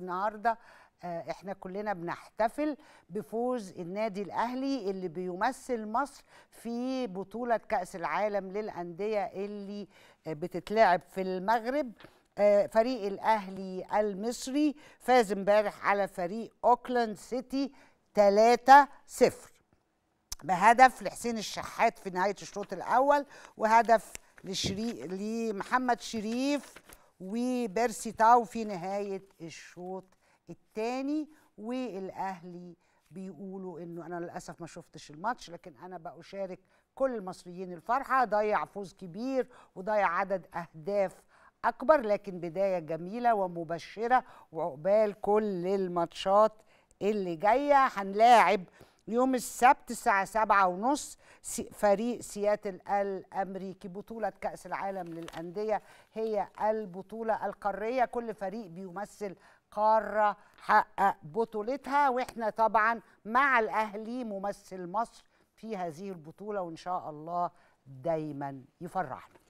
النهارده آه، احنا كلنا بنحتفل بفوز النادي الاهلي اللي بيمثل مصر في بطوله كاس العالم للانديه اللي آه، بتتلعب في المغرب آه، فريق الاهلي المصري فاز امبارح على فريق اوكلاند سيتي 3 0 بهدف لحسين الشحات في نهايه الشوط الاول وهدف لشري... لمحمد شريف وبيرسي تاو في نهاية الشوط الثاني والأهلي بيقولوا انه انا للاسف ما شفتش الماتش لكن انا بشارك كل المصريين الفرحه ضيع فوز كبير وضيع عدد اهداف اكبر لكن بدايه جميله ومبشره وعقبال كل الماتشات اللي جايه هنلاعب يوم السبت الساعة سبعة ونص فريق سياتل الأمريكي بطولة كأس العالم للأندية هي البطولة القارية كل فريق بيمثل قارة حقق بطولتها وإحنا طبعا مع الأهلي ممثل مصر في هذه البطولة وإن شاء الله دايما يفرحنا